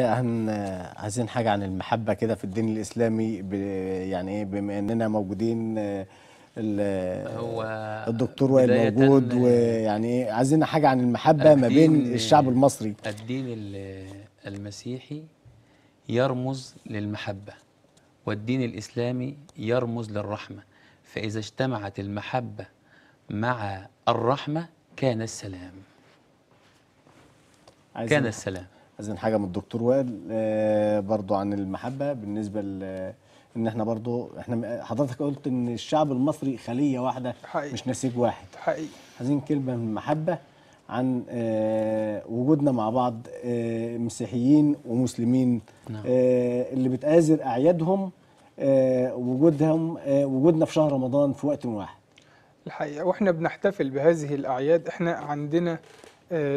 هن آه، عايزين حاجه عن المحبه كده في الدين الاسلامي يعني ايه بما اننا موجودين آه، هو الدكتور وائل موجود ويعني ايه عايزين حاجه عن المحبه ما بين الشعب المصري الدين المسيحي يرمز للمحبه والدين الاسلامي يرمز للرحمه فاذا اجتمعت المحبه مع الرحمه كان السلام كان السلام عايزين حاجه من الدكتور وائل آه، برضو عن المحبه بالنسبه ل ان احنا برضو احنا حضرتك قلت ان الشعب المصري خليه واحده حقيقي. مش نسيج واحد حقيقي عايزين كلمه من المحبه عن آه، وجودنا مع بعض آه، مسيحيين ومسلمين نعم. اللي بتآزر اعيادهم وجودهم وجودنا في شهر رمضان في وقت واحد الحقيقه واحنا بنحتفل بهذه الاعياد احنا عندنا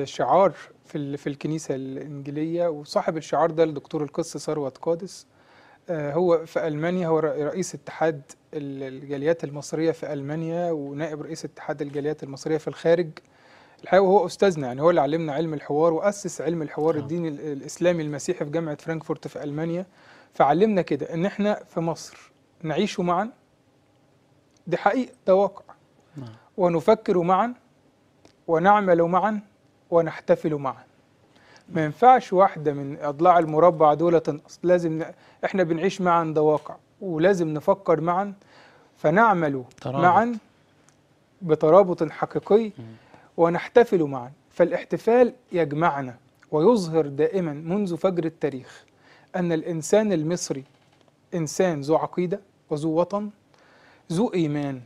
شعار في في الكنيسه الانجيليه وصاحب الشعار ده الدكتور القس ثروت قادس آه، هو في المانيا هو رئيس اتحاد الجاليات المصريه في المانيا ونائب رئيس اتحاد الجاليات المصريه في الخارج الحقيقه وهو استاذنا يعني هو اللي علمنا علم الحوار واسس علم الحوار آه. الديني الاسلامي المسيحي في جامعه فرانكفورت في المانيا فعلمنا كده ان احنا في مصر نعيش معا دي حقيقه ده واقع نعم. ونفكر معا ونعمل معا ونحتفل معا ما ينفعش واحدة من أضلاع المربع دول تنقص لازم إحنا بنعيش معا ده واقع ولازم نفكر معا فنعمل ترابط. معا بترابط حقيقي ونحتفل معا فالاحتفال يجمعنا ويظهر دائما منذ فجر التاريخ أن الإنسان المصري إنسان ذو عقيدة وذو وطن ذو إيمان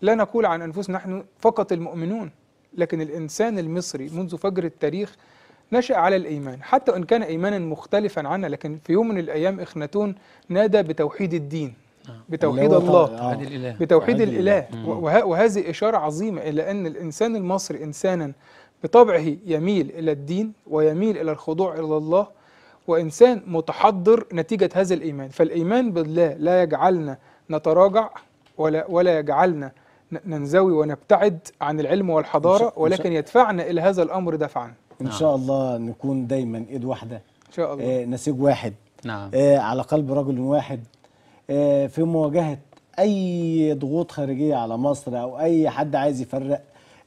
لا نقول عن أنفسنا نحن فقط المؤمنون لكن الإنسان المصري منذ فجر التاريخ نشأ على الإيمان حتى وإن كان إيمانا مختلفا عنا لكن في يوم من الأيام إخناتون نادى بتوحيد الدين آه. بتوحيد الله آه. بتوحيد الإله وهذه إشارة عظيمة إلى أن الإنسان المصري إنسانا بطبعه يميل إلى الدين ويميل إلى الخضوع إلى الله وإنسان متحضر نتيجة هذا الإيمان فالإيمان بالله لا يجعلنا نتراجع ولا, ولا يجعلنا ننزوي ونبتعد عن العلم والحضارة ولكن يدفعنا إلى هذا الأمر دفعا إن شاء نعم. الله نكون دايما إيد واحدة إن شاء الله آه نسيج واحد نعم. آه على قلب رجل واحد آه في مواجهة أي ضغوط خارجية على مصر أو أي حد عايز يفرق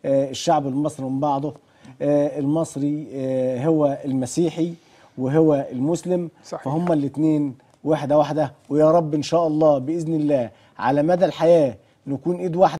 آه الشعب المصري من بعضه آه المصري آه هو المسيحي وهو المسلم صحيح. فهم الاثنين واحدة واحدة ويا رب إن شاء الله بإذن الله على مدى الحياة نكون إيد واحدة